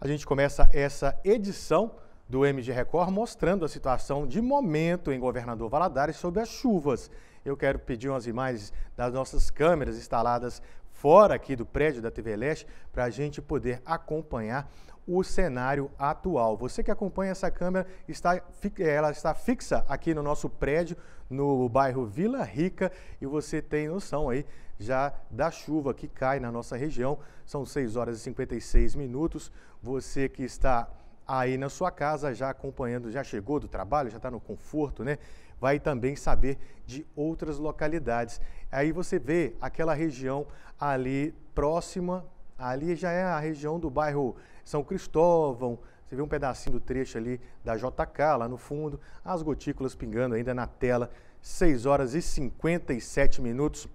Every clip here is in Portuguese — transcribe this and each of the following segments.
a gente começa essa edição do MG Record mostrando a situação de momento em Governador Valadares sobre as chuvas. Eu quero pedir umas imagens das nossas câmeras instaladas fora aqui do prédio da TV Leste para a gente poder acompanhar o cenário atual. Você que acompanha essa câmera, está, eh, ela está fixa aqui no nosso prédio, no bairro Vila Rica, e você tem noção aí já da chuva que cai na nossa região. São 6 horas e 56 minutos. Você que está aí na sua casa já acompanhando, já chegou do trabalho, já está no conforto, né? Vai também saber de outras localidades. Aí você vê aquela região ali próxima, ali já é a região do bairro são Cristóvão, você vê um pedacinho do trecho ali da JK lá no fundo, as gotículas pingando ainda na tela, 6 horas e 57 minutos.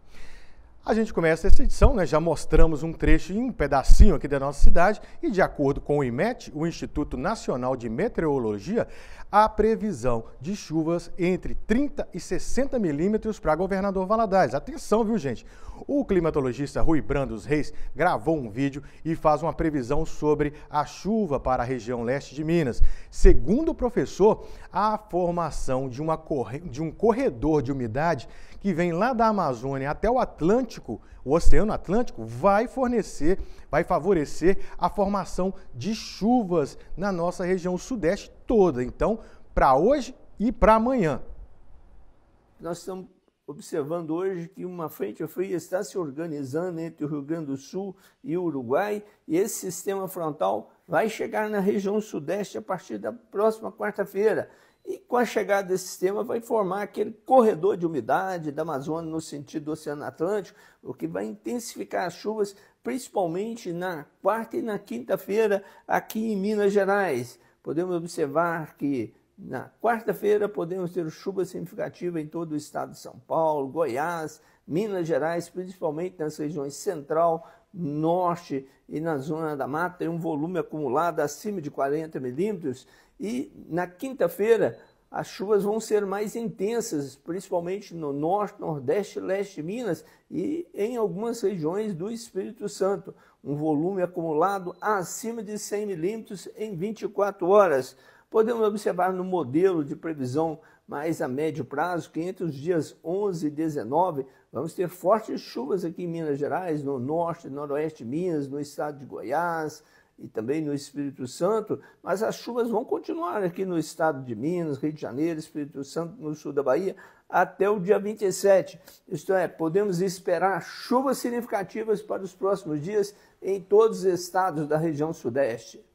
A gente começa essa edição, né? já mostramos um trecho e um pedacinho aqui da nossa cidade e, de acordo com o IMET, o Instituto Nacional de Meteorologia, a previsão de chuvas entre 30 e 60 milímetros para Governador Valadares. Atenção, viu, gente? O climatologista Rui Brandos Reis gravou um vídeo e faz uma previsão sobre a chuva para a região leste de Minas. Segundo o professor, a formação de, uma corre... de um corredor de umidade que vem lá da Amazônia até o Atlântico Atlântico, o Oceano Atlântico, vai fornecer, vai favorecer a formação de chuvas na nossa região sudeste toda. Então, para hoje e para amanhã. Nós estamos observando hoje que uma frente fria está se organizando entre o Rio Grande do Sul e o Uruguai, e esse sistema frontal vai chegar na região sudeste a partir da próxima quarta-feira. E com a chegada desse sistema vai formar aquele corredor de umidade da Amazônia no sentido do Oceano Atlântico, o que vai intensificar as chuvas principalmente na quarta e na quinta-feira aqui em Minas Gerais. Podemos observar que na quarta-feira, podemos ter chuva significativa em todo o estado de São Paulo, Goiás, Minas Gerais, principalmente nas regiões central, norte e na zona da mata, e um volume acumulado acima de 40 milímetros. E na quinta-feira, as chuvas vão ser mais intensas, principalmente no norte, nordeste, leste de Minas e em algumas regiões do Espírito Santo. Um volume acumulado acima de 100 milímetros em 24 horas. Podemos observar no modelo de previsão mais a médio prazo que entre os dias 11 e 19 vamos ter fortes chuvas aqui em Minas Gerais, no norte, noroeste de Minas, no estado de Goiás e também no Espírito Santo, mas as chuvas vão continuar aqui no estado de Minas, Rio de Janeiro, Espírito Santo, no sul da Bahia, até o dia 27. Isto é, podemos esperar chuvas significativas para os próximos dias em todos os estados da região sudeste.